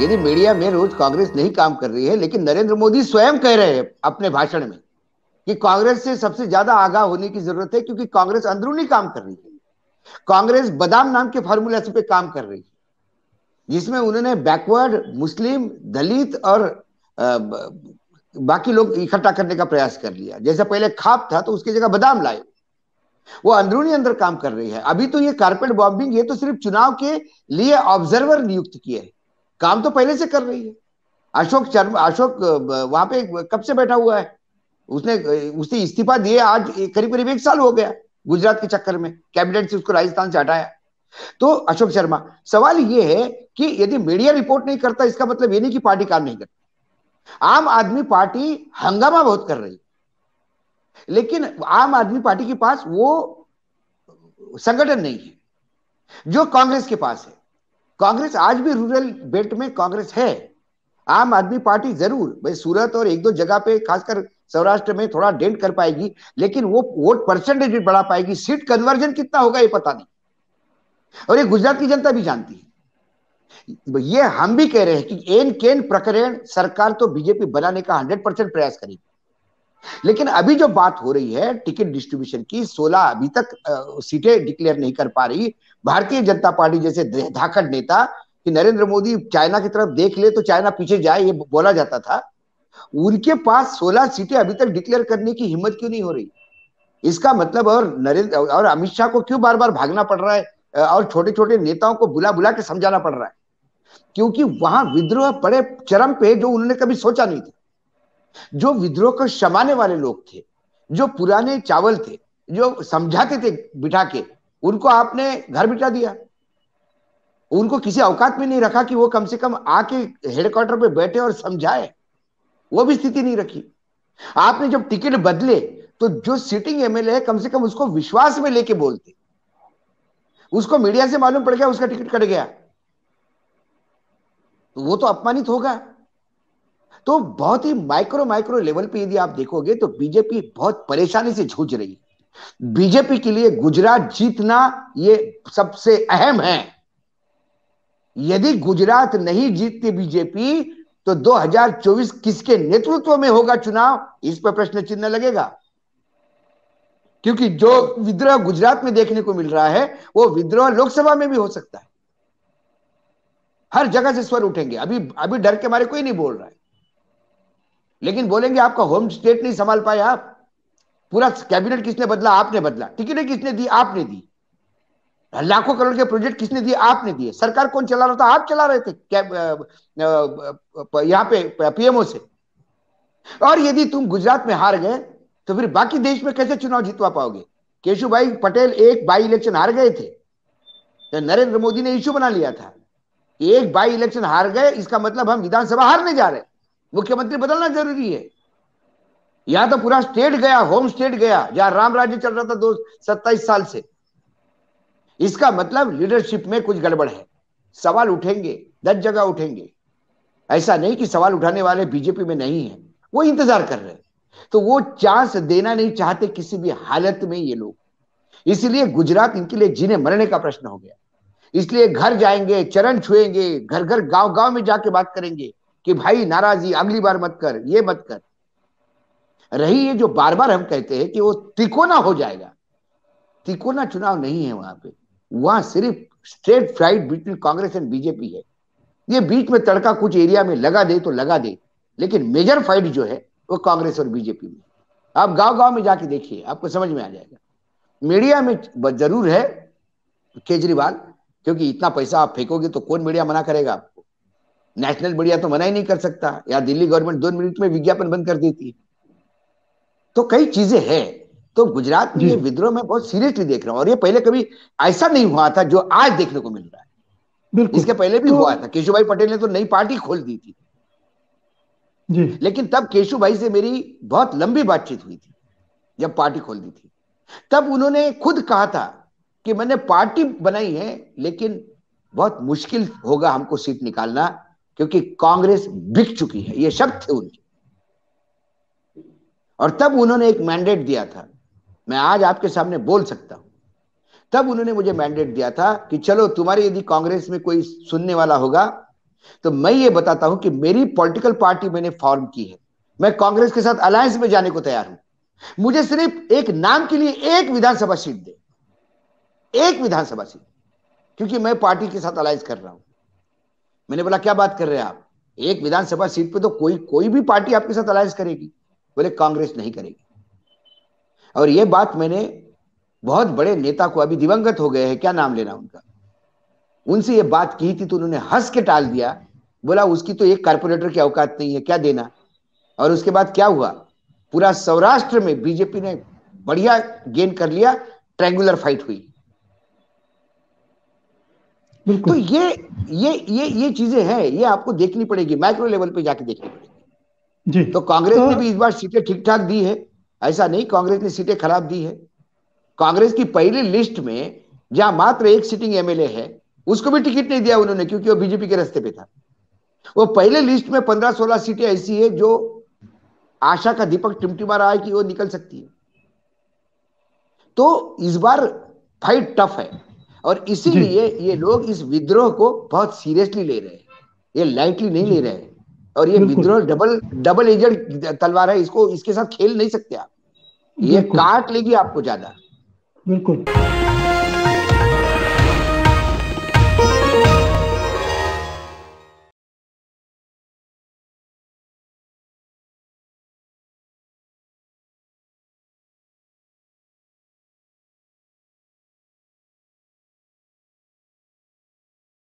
यदि मीडिया में रोज कांग्रेस नहीं काम कर रही है लेकिन नरेंद्र मोदी स्वयं कह रहे हैं अपने भाषण में कि कांग्रेस से सबसे ज्यादा आगाह होने की जरूरत है क्योंकि कांग्रेस अंदरूनी काम कर रही है कांग्रेस बदाम नाम के फार्मूला पे काम कर रही है जिसमें उन्होंने बैकवर्ड मुस्लिम दलित और आ, बाकी लोग इकट्ठा करने का प्रयास कर लिया जैसे पहले खाप था तो उसकी जगह बदाम लाए वो अंदरूनी अंदर काम कर रही है अभी तो ये कारपेट बॉम्बिंग ये तो सिर्फ चुनाव के लिए ऑब्जर्वर नियुक्त किए हैं काम तो पहले से कर रही है अशोक शर्मा अशोक वहां पे कब से बैठा हुआ है उसने उसने इस्तीफा दिए आज करीब करीब एक साल हो गया गुजरात के चक्कर में कैबिनेट से उसको राजस्थान से हटाया तो अशोक शर्मा सवाल ये है कि यदि मीडिया रिपोर्ट नहीं करता इसका मतलब ये नहीं कि पार्टी काम नहीं करती आम आदमी पार्टी हंगामा बहुत कर रही लेकिन आम आदमी पार्टी के पास वो संगठन नहीं है जो कांग्रेस के पास है कांग्रेस आज भी रूरल बेल्ट में कांग्रेस है आम आदमी पार्टी जरूर भाई सूरत और एक दो जगह पे खासकर सौराष्ट्र में थोड़ा डेंट कर पाएगी लेकिन वो वोट परसेंटेज भी बढ़ा पाएगी सीट कन्वर्जन कितना होगा ये पता नहीं और ये गुजरात की जनता भी जानती है ये हम भी कह रहे हैं कि एन केन प्रकरण सरकार तो बीजेपी बनाने का हंड्रेड परसेंट प्रयास करेगी लेकिन अभी जो बात हो रही है टिकट डिस्ट्रीब्यूशन की 16 अभी तक सीटें डिक्लेयर नहीं कर पा रही भारतीय जनता पार्टी जैसे धाकड़ नेता कि नरेंद्र मोदी चाइना की तरफ देख ले तो चाइना पीछे जाए ये बोला जाता था उनके पास 16 सीटें अभी तक डिक्लेयर करने की हिम्मत क्यों नहीं हो रही इसका मतलब और नरेंद्र और अमित शाह को क्यों बार बार भागना पड़ रहा है और छोटे छोटे नेताओं को बुला बुला के समझाना पड़ रहा है क्योंकि वहां विद्रोह बड़े चरम पे जो उन्होंने कभी सोचा नहीं था जो विद्रोह को शमाने वाले लोग थे जो पुराने चावल थे जो समझाते थे बिठा के उनको आपने घर बिठा दिया उनको किसी औकात में नहीं रखा कि वो कम से कम आके हेडक्वार्टर पे बैठे और समझाए वो भी स्थिति नहीं रखी आपने जब टिकट बदले तो जो सिटिंग एमएलए है कम से कम उसको विश्वास में लेके बोलते उसको मीडिया से मालूम पड़ गया उसका टिकट कट गया तो वो तो अपमानित होगा तो बहुत ही माइक्रो माइक्रो लेवल पे यदि आप देखोगे तो बीजेपी बहुत परेशानी से जूझ रही है बीजेपी के लिए गुजरात जीतना ये सबसे अहम है यदि गुजरात नहीं जीतती बीजेपी तो 2024 किसके नेतृत्व में होगा चुनाव इस पर प्रश्न चिन्ह लगेगा क्योंकि जो विद्रोह गुजरात में देखने को मिल रहा है वो विद्रोह लोकसभा में भी हो सकता है हर जगह से स्वर उठेंगे अभी अभी डर के मारे कोई नहीं बोल रहा है लेकिन बोलेंगे आपका होम स्टेट नहीं संभाल पाए आप पूरा कैबिनेट किसने बदला आपने बदला टिकटें किसने दी आपने दी लाखों करोड़ के प्रोजेक्ट किसने दिए आपने दिए सरकार कौन चला रहा था आप चला रहे थे यहाँ पे पीएमओ से और यदि तुम गुजरात में हार गए तो फिर बाकी देश में कैसे चुनाव जीतवा पाओगे केशु भाई पटेल एक बाई इलेक्शन हार गए थे तो नरेंद्र मोदी ने इश्यू बना लिया था एक बाई इलेक्शन हार गए इसका मतलब हम विधानसभा हारने जा रहे हैं मुख्यमंत्री बदलना जरूरी है या तो पूरा स्टेट गया होम स्टेट गया जहां राम राज्य चल रहा था दो सत्ताईस साल से इसका मतलब लीडरशिप में कुछ गड़बड़ है सवाल उठेंगे दस जगह उठेंगे ऐसा नहीं कि सवाल उठाने वाले बीजेपी में नहीं है वो इंतजार कर रहे हैं तो वो चांस देना नहीं चाहते किसी भी हालत में ये लोग इसलिए गुजरात इनके लिए जीने मरने का प्रश्न हो गया इसलिए घर जाएंगे चरण छुएंगे घर घर गांव गांव में जाके बात करेंगे कि भाई नाराजी अगली बार मत कर ये मत कर रही ये जो बार बार हम कहते हैं कि वो तिकोना हो जाएगा तिकोना चुनाव नहीं है वहां पे वहां सिर्फ straight flight between Congress and BJP है ये बीच में तड़का कुछ एरिया में लगा दे तो लगा दे लेकिन मेजर फाइट जो है वो कांग्रेस और बीजेपी में आप गांव गांव में जाके देखिए आपको समझ में आ जाएगा मीडिया में जरूर है केजरीवाल क्योंकि इतना पैसा आप फेंकोगे तो कौन मीडिया मना करेगा आप नेशनल मीडिया तो मना ही नहीं कर सकता या दिल्ली गवर्नमेंट दो मिनट में विज्ञापन बंद कर देती तो कई चीजें हैं तो गुजरात में विद्रोह में बहुत सीरियसली देख रहा हूँ और ये पहले कभी ऐसा नहीं हुआ था जो आज देखने को मिल रहा है इसके पहले भी तो... हुआ था केशु भाई पटेल ने तो नई पार्टी खोल दी थी जी। लेकिन तब केशु भाई से मेरी बहुत लंबी बातचीत हुई थी जब पार्टी खोल दी थी तब उन्होंने खुद कहा था कि मैंने पार्टी बनाई है लेकिन बहुत मुश्किल होगा हमको सीट निकालना क्योंकि कांग्रेस बिक चुकी है ये शब्द थे उनके और तब उन्होंने एक मैंडेट दिया था मैं आज आपके सामने बोल सकता हूं तब उन्होंने मुझे मैंडेट दिया था कि चलो तुम्हारे यदि कांग्रेस में कोई सुनने वाला होगा तो मैं ये बताता हूं कि मेरी पॉलिटिकल पार्टी मैंने फॉर्म की है मैं कांग्रेस के साथ अलायंस में जाने को तैयार हूं मुझे सिर्फ एक नाम के लिए एक विधानसभा सीट दे एक विधानसभा सीट क्योंकि मैं पार्टी के साथ अलायंस कर रहा हूं मैंने बोला क्या बात कर रहे हैं आप एक विधानसभा सीट पे तो कोई कोई भी पार्टी आपके साथ अलायंस करेगी बोले कांग्रेस नहीं करेगी और ये बात मैंने बहुत बड़े नेता को अभी दिवंगत हो गए हैं क्या नाम लेना उनका उनसे ये बात की थी तो उन्होंने हंस के टाल दिया बोला उसकी तो एक कारपोरेटर की औकात नहीं है क्या देना और उसके बाद क्या हुआ पूरा सौराष्ट्र में बीजेपी ने बढ़िया गेन कर लिया ट्रेंगुलर फाइट हुई तो ये ये ये ये चीजें हैं ये आपको देखनी पड़ेगी माइक्रो लेवल पे जाके देखनी पड़ेगी जी तो कांग्रेस तो... ने भी इस बार सीटें ठीक ठाक दी है ऐसा नहीं कांग्रेस ने सीटें खराब दी है कांग्रेस की पहली लिस्ट में जहां मात्र एक सिटिंग एमएलए है उसको भी टिकट नहीं दिया उन्होंने क्योंकि वो बीजेपी के रास्ते पे था वो पहले लिस्ट में पंद्रह सोलह सीटें ऐसी है जो आशा का दीपक टिमटिमा रहा है कि वो निकल सकती है तो इस बार फाइट टफ है और इसीलिए ये लोग इस विद्रोह को बहुत सीरियसली ले रहे हैं ये लाइटली नहीं ले रहे हैं और ये विद्रोह डबल डबल एजेंट तलवार है इसको इसके साथ खेल नहीं सकते आप ये काट लेगी आपको ज्यादा बिल्कुल